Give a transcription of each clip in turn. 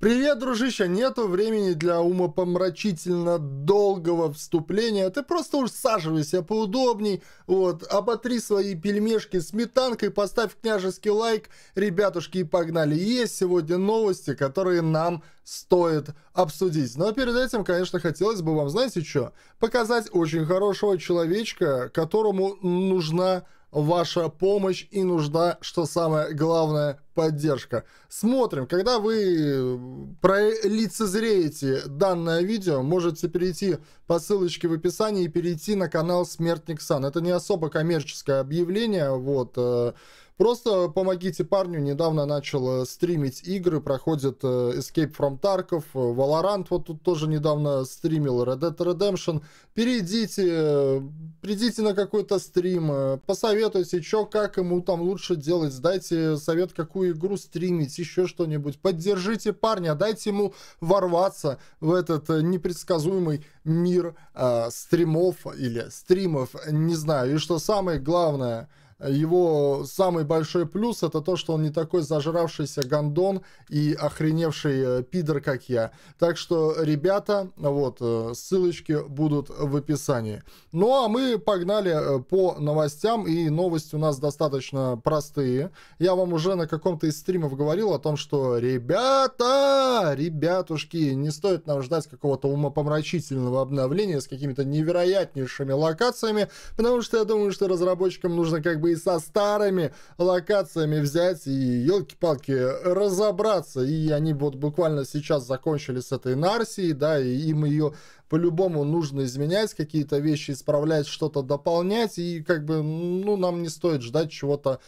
«Привет, дружище, нету времени для умопомрачительно долгого вступления. Ты просто уж саживайся поудобней, вот, оботри свои пельмешки сметанкой, поставь княжеский лайк. Ребятушки, и погнали. Есть сегодня новости, которые нам стоит обсудить. Но перед этим, конечно, хотелось бы вам, знаете что, показать очень хорошего человечка, которому нужна ваша помощь и нужда, что самое главное, поддержка. Смотрим, когда вы э, лицезреете данное видео, можете перейти по ссылочке в описании и перейти на канал Смертник Сан. Это не особо коммерческое объявление, вот, э, Просто помогите парню, недавно начал э, стримить игры, проходит э, Escape from Tarkov, э, Valorant вот тут тоже недавно стримил, Red Dead Redemption. Перейдите, придите на какой-то стрим, посоветуйте, что, как ему там лучше делать, дайте совет, какую игру стримить, еще что-нибудь. Поддержите парня, дайте ему ворваться в этот непредсказуемый мир э, стримов или стримов, не знаю. И что самое главное – его самый большой плюс это то, что он не такой зажравшийся гондон и охреневший э, пидор, как я. Так что, ребята, вот, э, ссылочки будут в описании. Ну, а мы погнали э, по новостям, и новости у нас достаточно простые. Я вам уже на каком-то из стримов говорил о том, что, ребята, ребятушки, не стоит нам ждать какого-то умопомрачительного обновления с какими-то невероятнейшими локациями, потому что я думаю, что разработчикам нужно как бы бы и со старыми локациями взять и, елки-палки, разобраться. И они вот буквально сейчас закончили с этой Нарсией, да, и им ее по-любому нужно изменять, какие-то вещи исправлять, что-то дополнять. И как бы, ну, нам не стоит ждать чего-то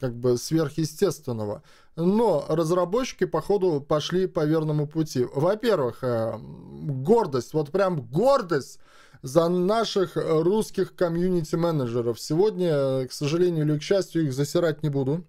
как бы сверхъестественного. Но разработчики, походу, пошли по верному пути. Во-первых, э, гордость, вот прям гордость за наших э, русских комьюнити-менеджеров. Сегодня, э, к сожалению или к счастью, их засирать не буду.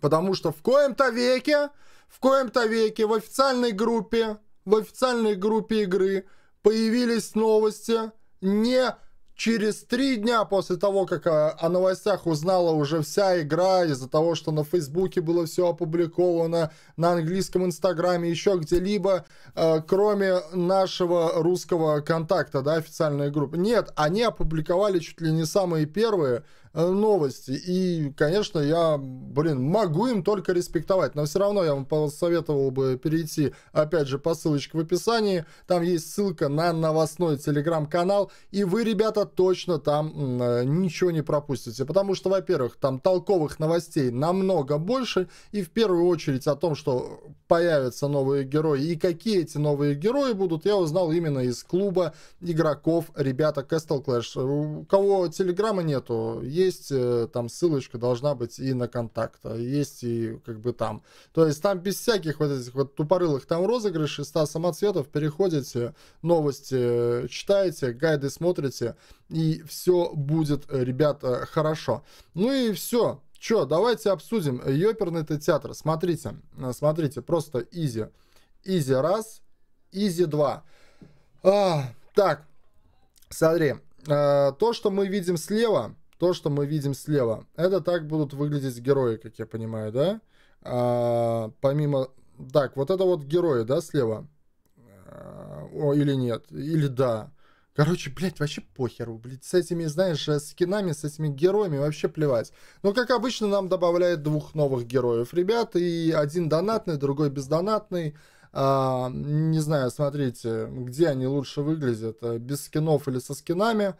Потому что в коем-то веке, в коем-то веке в официальной группе, в официальной группе игры появились новости не через три дня после того, как о, а, о новостях узнала уже вся игра, из-за того, что на Фейсбуке было все опубликовано, на английском Инстаграме, еще где-либо, э, кроме нашего русского контакта, да, официальной группы. Нет, они опубликовали чуть ли не самые первые Э, новости. И, конечно, я, блин, могу им только респектовать. Но все равно я вам посоветовал бы перейти, опять же, по ссылочке в описании. Там есть ссылка на новостной телеграм-канал. И вы, ребята, точно там э, ничего не пропустите. Потому что, во-первых, там толковых новостей намного больше. И в первую очередь о том, что появятся новые герои и какие эти новые герои будут, я узнал именно из клуба игроков ребята Castle Clash. У кого телеграма нету, есть есть э, там ссылочка должна быть и на контакт, а есть и как бы там. То есть там без всяких вот этих вот тупорылых там розыгрышей, 100 самоцветов, переходите, новости э, читаете, гайды смотрите, и все будет, э, ребята хорошо. Ну и все. Че, давайте обсудим. Ёперный-то театр. Смотрите, смотрите, просто изи. Изи раз, изи два. А, так, смотри, то, что мы видим слева, то, что мы видим слева. Это так будут выглядеть герои, как я понимаю, да? А, помимо... Так, вот это вот герои, да, слева? А, о, или нет? Или да? Короче, блядь, вообще похеру, блядь, с этими, знаешь, э, скинами, с этими героями вообще плевать. Но, как обычно, нам добавляют двух новых героев, ребят, и один донатный, другой бездонатный. А, не знаю, смотрите, где они лучше выглядят, э, без скинов или со скинами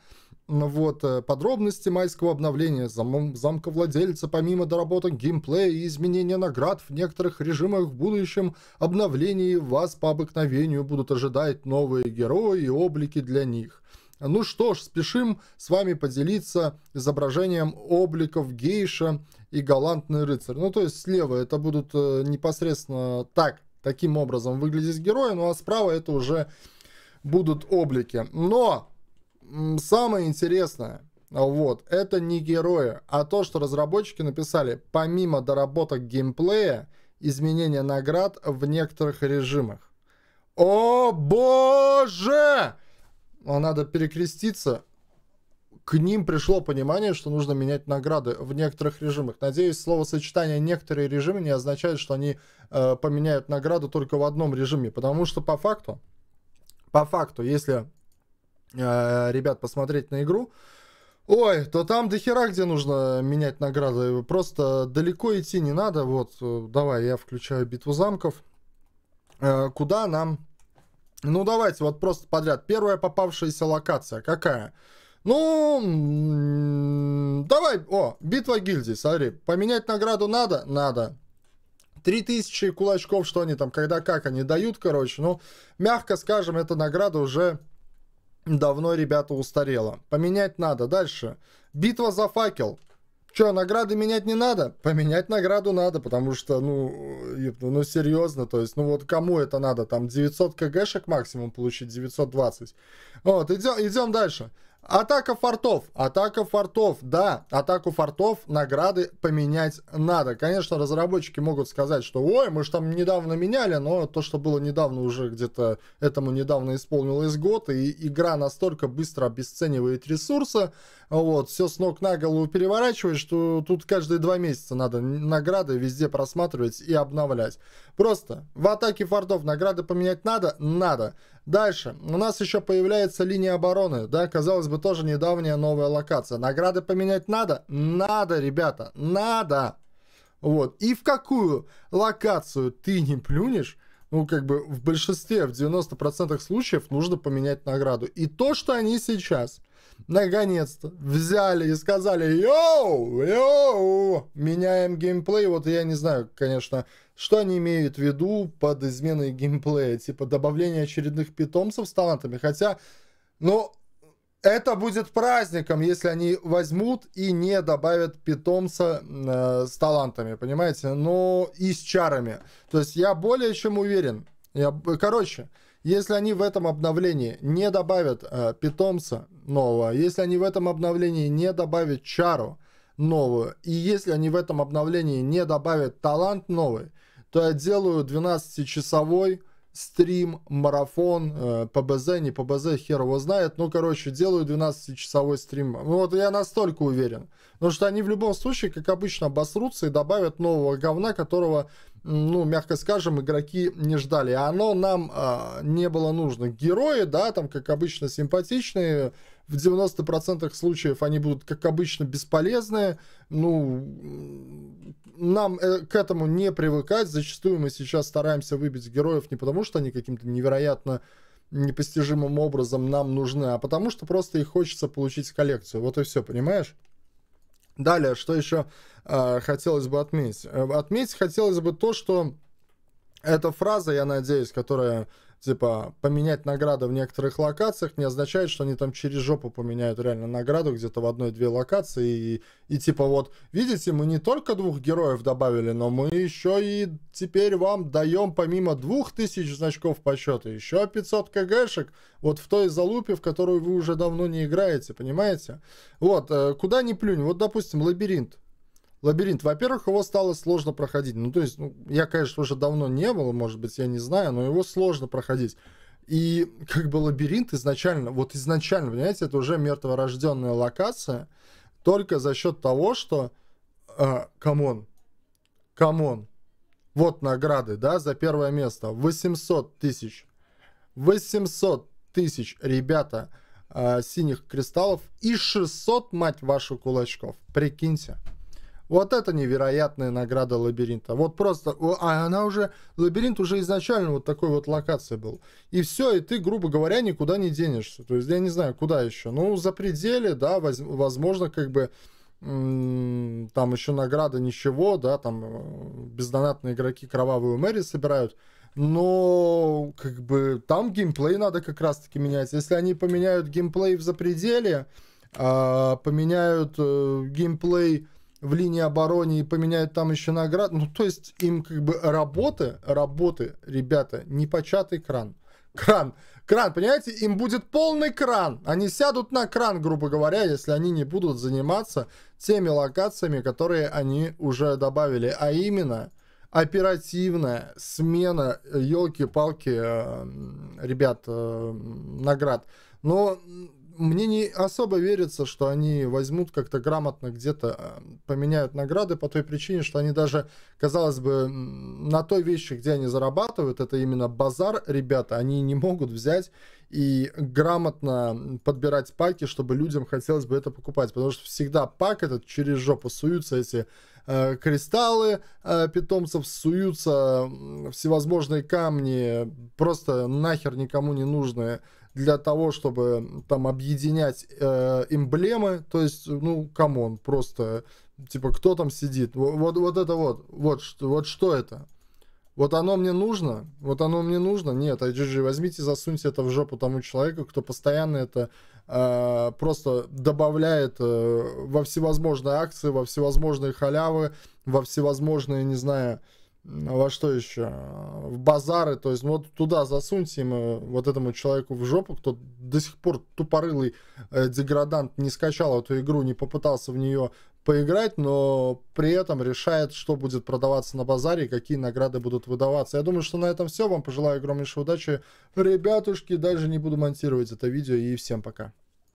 вот, э, подробности майского обновления зам замка помимо доработок геймплея и изменения наград в некоторых режимах в будущем обновлении, вас по обыкновению будут ожидать новые герои и облики для них. Ну что ж, спешим с вами поделиться изображением обликов гейша и галантный рыцарь. Ну то есть слева это будут э, непосредственно так, таким образом выглядеть герои, ну а справа это уже будут облики. Но самое интересное, вот, это не герои, а то, что разработчики написали, помимо доработок геймплея, изменение наград в некоторых режимах. О боже! Надо перекреститься. К ним пришло понимание, что нужно менять награды в некоторых режимах. Надеюсь, словосочетание «некоторые режимы» не означает, что они э, поменяют награду только в одном режиме. Потому что по факту, по факту, если Э, ребят посмотреть на игру, Ой, то там до хера, где нужно менять награды. Просто далеко идти не надо. Вот, э, давай, я включаю битву замков. Э, куда нам? Ну, давайте, вот просто подряд. Первая попавшаяся локация. Какая? Ну, давай. О, битва гильдии, смотри. Поменять награду надо? Надо. 3000 кулачков, что они там, когда как они дают, короче. Ну, мягко скажем, эта награда уже давно, ребята, устарело. Поменять надо. Дальше. Битва за факел. Че, награды менять не надо? Поменять награду надо, потому что, ну, ну серьезно, то есть, ну вот кому это надо? Там 900 кгшек максимум получить, 920. Вот, идем, идем дальше. Атака фортов, атака фортов, да, атаку фортов, награды поменять надо. Конечно, разработчики могут сказать, что ой, мы же там недавно меняли, но то, что было недавно уже где-то, этому недавно исполнилось год, и игра настолько быстро обесценивает ресурсы, вот, все с ног на голову переворачиваешь, что тут каждые два месяца надо награды везде просматривать и обновлять. Просто в атаке фортов награды поменять надо? Надо. Дальше. У нас еще появляется линия обороны, да, казалось бы, тоже недавняя новая локация. Награды поменять надо? Надо, ребята, надо. Вот. И в какую локацию ты не плюнешь, ну, как бы в большинстве, в 90% случаев нужно поменять награду. И то, что они сейчас наконец-то взяли и сказали, йоу, йоу, меняем геймплей. Вот я не знаю, конечно, что они имеют в виду под изменой геймплея, типа добавление очередных питомцев с талантами. Хотя, ну, это будет праздником, если они возьмут и не добавят питомца э, с талантами, понимаете? Но и с чарами. То есть я более чем уверен. Я, короче, если они в этом обновлении не добавят э, питомца нового, если они в этом обновлении не добавят чару новую, и если они в этом обновлении не добавят талант новый, то я делаю 12-часовой стрим, марафон, э, ПБЗ, не ПБЗ, хер его знает. Ну, короче, делаю 12-часовой стрим. Ну, вот я настолько уверен. Потому что они в любом случае, как обычно, обосрутся и добавят нового говна, которого, ну, мягко скажем, игроки не ждали. А оно нам э, не было нужно. Герои, да, там, как обычно, симпатичные, в 90% случаев они будут, как обычно, бесполезны. Ну, нам э, к этому не привыкать. Зачастую мы сейчас стараемся выбить героев не потому, что они каким-то невероятно непостижимым образом нам нужны, а потому что просто их хочется получить в коллекцию. Вот и все, понимаешь? Далее, что еще э, хотелось бы отметить? Э, отметить хотелось бы то, что эта фраза, я надеюсь, которая типа, поменять награды в некоторых локациях не означает, что они там через жопу поменяют реально награду где-то в одной-две локации. И, и типа вот, видите, мы не только двух героев добавили, но мы еще и теперь вам даем помимо двух тысяч значков почета еще 500 кгшек вот в той залупе, в которую вы уже давно не играете, понимаете? Вот, э, куда ни плюнь. Вот, допустим, лабиринт лабиринт. Во-первых, его стало сложно проходить. Ну, то есть, ну, я, конечно, уже давно не был, может быть, я не знаю, но его сложно проходить. И как бы лабиринт изначально, вот изначально, понимаете, это уже мертворожденная локация, только за счет того, что, э, камон, э, камон, вот награды, да, за первое место, 800 тысяч, 800 тысяч, ребята, э, синих кристаллов и 600, мать вашу, кулачков, прикиньте. Вот это невероятная награда лабиринта. Вот просто, а она уже, лабиринт уже изначально вот такой вот локации был. И все, и ты, грубо говоря, никуда не денешься. То есть я не знаю, куда еще. Ну, за пределы, да, возможно, как бы там еще награда ничего, да, там э, бездонатные игроки кровавую Мэри собирают. Но как бы там геймплей надо как раз-таки менять. Если они поменяют геймплей в запределе, а, поменяют э, геймплей в линии обороны и поменяют там еще наград. Ну, то есть им как бы работы, работы, ребята, не початый кран. Кран, кран, понимаете, им будет полный кран. Они сядут на кран, грубо говоря, если они не будут заниматься теми локациями, которые они уже добавили. А именно, оперативная смена, елки-палки, э, э, ребят, э, наград. Но мне не особо верится, что они возьмут как-то грамотно где-то, а, поменяют награды по той причине, что они даже, казалось бы, на той вещи, где они зарабатывают, это именно базар, ребята, они не могут взять и грамотно подбирать паки, чтобы людям хотелось бы это покупать, потому что всегда пак этот через жопу суются эти э, кристаллы э, питомцев, суются всевозможные камни, просто нахер никому не нужные для того, чтобы там объединять э, эмблемы, то есть, ну, камон, просто, типа, кто там сидит, вот, вот, вот это вот, вот, вот что это? Вот оно мне нужно? Вот оно мне нужно? Нет, IGG, а возьмите, засуньте это в жопу тому человеку, кто постоянно это э, просто добавляет э, во всевозможные акции, во всевозможные халявы, во всевозможные, не знаю, а во что еще? В базары, то есть ну, вот туда засуньте им, вот этому человеку в жопу, кто до сих пор тупорылый э, деградант не скачал эту игру, не попытался в нее поиграть, но при этом решает, что будет продаваться на базаре и какие награды будут выдаваться. Я думаю, что на этом все. Вам пожелаю огромнейшей удачи. Ребятушки, даже не буду монтировать это видео и всем пока.